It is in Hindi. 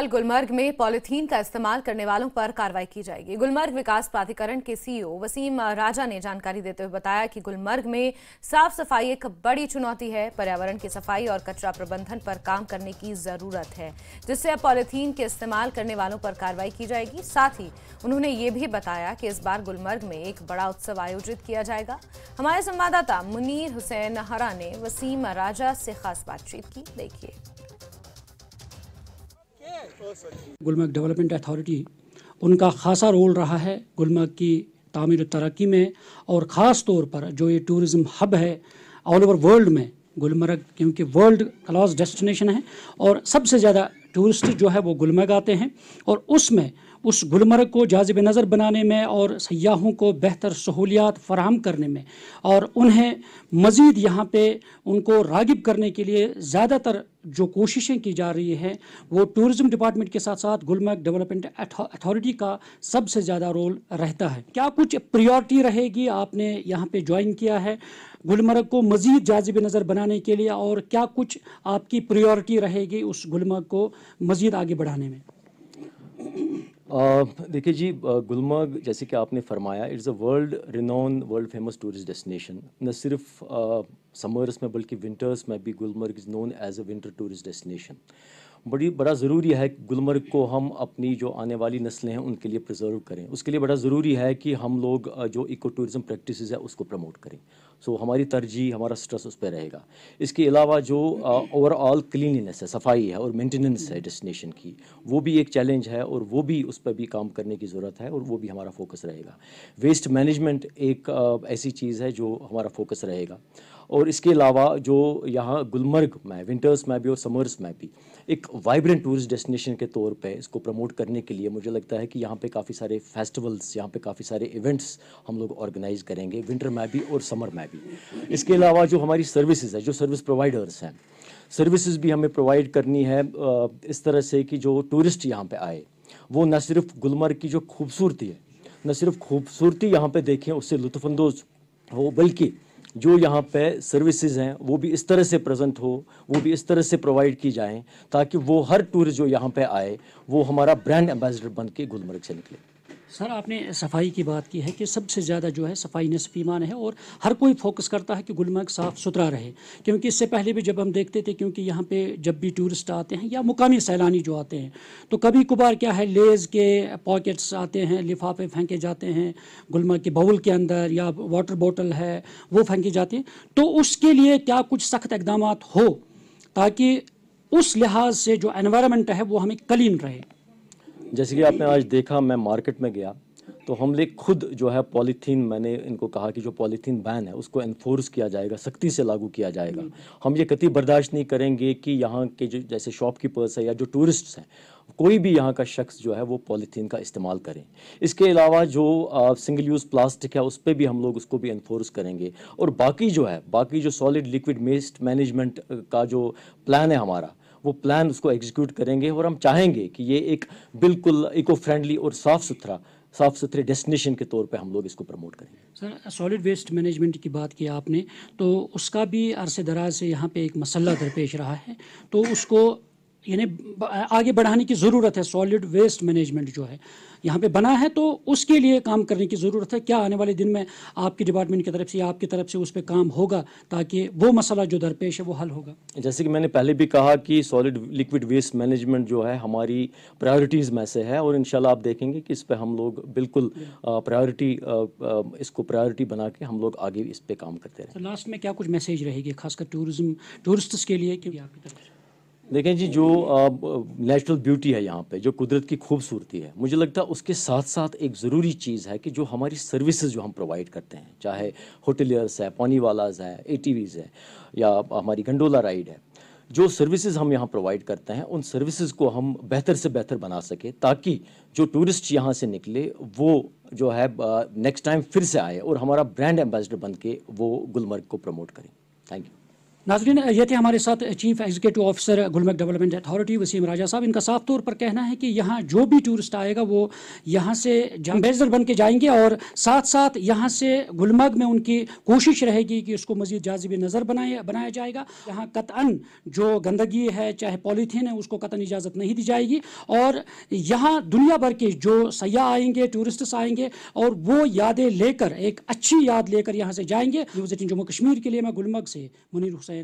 कल गुलमर्ग में पॉलिथीन का इस्तेमाल करने वालों पर कार्रवाई की जाएगी गुलमर्ग विकास प्राधिकरण के सीईओ वसीम राजा ने जानकारी देते हुए बताया कि गुलमर्ग में साफ सफाई एक बड़ी चुनौती है पर्यावरण की सफाई और कचरा प्रबंधन पर काम करने की जरूरत है जिससे अब पॉलिथीन के इस्तेमाल करने वालों पर कार्रवाई की जाएगी साथ ही उन्होंने ये भी बताया कि इस बार गुलमर्ग में एक बड़ा उत्सव आयोजित किया जाएगा हमारे संवाददाता मुनीर हुसैन हरा ने वसीम राजा से खास बातचीत की देखिए गुलमर्ग डेवलपमेंट अथॉरिटी उनका खासा रोल रहा है गुलमर्ग की तामीर तरक्की में और ख़ास तौर पर जो ये टूरिज़म हब है ऑल ओवर वर्ल्ड में गुलमर्ग क्योंकि वर्ल्ड क्लास डेस्टिनेशन है और सबसे ज़्यादा टूरिस्ट जो है वो गुलमर्ग आते हैं और उसमें उस गुलमर्ग को जाजिब नज़र बनाने में और सयाहों को बेहतर सहूलियात फराहम करने में और उन्हें मज़ीद यहाँ पर उनको रागिब करने के लिए ज़्यादातर जो कोशिशें की जा रही हैं वो टूरिज़म डिपार्टमेंट के साथ साथ गुलमर्ग डेवलपमेंट अथॉरिटी का सबसे ज़्यादा रोल रहता है क्या कुछ प्रियॉरिटी रहेगी आपने यहाँ पर ज्वाइन किया है गुलमर्ग को मज़ीद जाजिब नज़र बनाने के लिए और क्या कुछ आपकी प्रियॉरिटी रहेगी उस गुलमर्ग को मज़ीद आगे बढ़ाने में देखिए जी गुलमर्ग जैसे कि आपने फरमाया it's a world renowned world famous tourist destination न सिर्फ समर्स में बल्कि विंटर्स में भी Gulmarg is known as a winter tourist destination बड़ी बड़ा ज़रूरी है कि गुलमर्ग को हम अपनी जो आने वाली नस्लें हैं उनके लिए प्रिजर्व करें उसके लिए बड़ा ज़रूरी है कि हम लोग जो इको टूरिज़म प्रैक्टिस है उसको प्रमोट करें सो so, हमारी तरजीह हमारा स्ट्रेस उस पर रहेगा इसके अलावा जो ओवरऑल क्लिनलीनेस है सफाई है और मेंटेनेंस है डेस्टिनेशन की वो भी एक चैलेंज है और वो भी उस पर भी काम करने की ज़रूरत है और वो भी हमारा फोकस रहेगा वेस्ट मैनेजमेंट एक आ, ऐसी चीज़ है जो हमारा फोकस रहेगा और इसके अलावा जो यहाँ गुलमर्ग में विंटर्स में भी और समर्स में भी एक वाइब्रेंट टूरिस्ट डेस्टिनेशन के तौर पे इसको प्रमोट करने के लिए मुझे लगता है कि यहाँ पे काफ़ी सारे फेस्टिवल्स यहाँ पे काफ़ी सारे इवेंट्स हम लोग ऑर्गेनाइज करेंगे विंटर में भी और समर में भी इसके अलावा जो हमारी सर्विसेज है जो सर्विस प्रोवाइडर्स हैं सर्विसेज भी हमें प्रोवाइड करनी है इस तरह से कि जो टूरिस्ट यहाँ पर आए वो न सिर्फ गुलमर्ग की जो खूबसूरती है न सिर्फ खूबसूरती यहाँ पर देखें उससे लुफ़ानंदोज़ हो बल्कि जो यहाँ पे सर्विसेज हैं वो भी इस तरह से प्रेजेंट हो वो भी इस तरह से प्रोवाइड की जाएं ताकि वो हर टूरिस्ट जो यहाँ पे आए वो हमारा ब्रांड एम्बेसडर बन के गुलमर्ग से निकले सर आपने सफाई की बात की है कि सबसे ज़्यादा जो है सफाई नसफ ईमान है और हर कोई फोकस करता है कि गुलमर्ग साफ़ सुथरा रहे क्योंकि इससे पहले भी जब हम देखते थे क्योंकि यहाँ पे जब भी टूरिस्ट आते हैं या मुकामी सैलानी जो आते हैं तो कभी कभार क्या है लेज़ के पॉकेट्स आते हैं लिफाफे फेंके जाते हैं गुलमर्ग के बाउल के अंदर या वाटर बॉटल है वो फेंके जाती हैं तो उसके लिए क्या कुछ सख्त इकदाम हो ताकि उस लिहाज से जो एनवायरमेंट है वो हमें क्लीन रहे जैसे कि आपने आज देखा मैं मार्केट में गया तो हमले खुद जो है पॉलीथीन मैंने इनको कहा कि जो पॉलीथीन बैन है उसको इन्फोर्स किया जाएगा सख्ती से लागू किया जाएगा हम ये कति बर्दाश्त नहीं करेंगे कि यहाँ के जो जैसे शॉपकीपर्स है या जो टूरिस्ट हैं कोई भी यहाँ का शख्स जो है वो पॉलीथीन का इस्तेमाल करें इसके अलावा जो सिंगल यूज़ प्लास्टिक है उस पर भी हम लोग उसको भी इन्फोर्स करेंगे और बाकी जो है बाकी जो सॉलिड लिक्विड वेस्ट मैनेजमेंट का जो प्लान है हमारा वो प्लान उसको एग्जीक्यूट करेंगे और हम चाहेंगे कि ये एक बिल्कुल इको फ्रेंडली और साफ़ सुथरा साफ सुथरे डेस्टिनेशन के तौर पे हम लोग इसको प्रमोट करें सर सॉलिड वेस्ट मैनेजमेंट की बात की आपने तो उसका भी अरसे दराज से यहाँ पे एक मसला दरपेश रहा है तो उसको यानी आगे बढ़ाने की ज़रूरत है सॉलिड वेस्ट मैनेजमेंट जो है यहाँ पे बना है तो उसके लिए काम करने की ज़रूरत है क्या आने वाले दिन में आपकी डिपार्टमेंट की तरफ से या आपकी तरफ से उस पर काम होगा ताकि वो मसला जो दरपेश है वो हल होगा जैसे कि मैंने पहले भी कहा कि सॉलिड लिक्विड वेस्ट मैनेजमेंट जो है हमारी प्रायोरिटीज़ में से है और इन आप देखेंगे कि इस पर हम लोग बिल्कुल प्रायोरिटी इसको प्रायोरिटी बना के हम लोग आगे इस पर काम करते रहे लास्ट तो में क्या कुछ मैसेज रहेगी खासकर टूरिज्म टूरिस्ट के लिए क्योंकि आपकी तरफ देखें जी जो नेचुरल ब्यूटी है यहाँ पे जो कुदरत की खूबसूरती है मुझे लगता है उसके साथ साथ एक ज़रूरी चीज़ है कि जो हमारी सर्विसेज जो हम प्रोवाइड करते हैं चाहे होटलियर्स है पानी वालाज है ए है या हमारी गंडोला राइड है जो सर्विसेज हम यहाँ प्रोवाइड करते हैं उन सर्विसेज को हम बेहतर से बेहतर बना सके ताकि जो टूरिस्ट यहाँ से निकले वो जो है नेक्स्ट टाइम फिर से आए और हमारा ब्रांड एम्बेसडर बन के वो गुलमर्ग को प्रमोट करें थैंक यू नाजरीन ये थे हमारे साथ chief executive officer Gulmarg development authority Wasim Raja sahab इनका साफ तौर पर कहना है कि यहाँ जो भी टूरिस्ट आएगा वो यहाँ से जम्बेजर बन के जाएंगे और साथ साथ यहाँ से गुलमर्ग में उनकी कोशिश रहेगी कि उसको मज़ीद जाजिब नज़र बनाया बनाया जाएगा यहाँ कतअन जो गंदगी है चाहे पॉलीथीन है उसको कतन इजाज़त नहीं दी जाएगी और यहाँ दुनिया भर के जो सयाह आएंगे टूरिस्ट्स आएंगे और वो यादें लेकर एक अच्छी याद लेकर यहाँ से जाएंगे जम्मू कश्मीर के लिए मैं गुलमर्ग से मुनिर हुसैन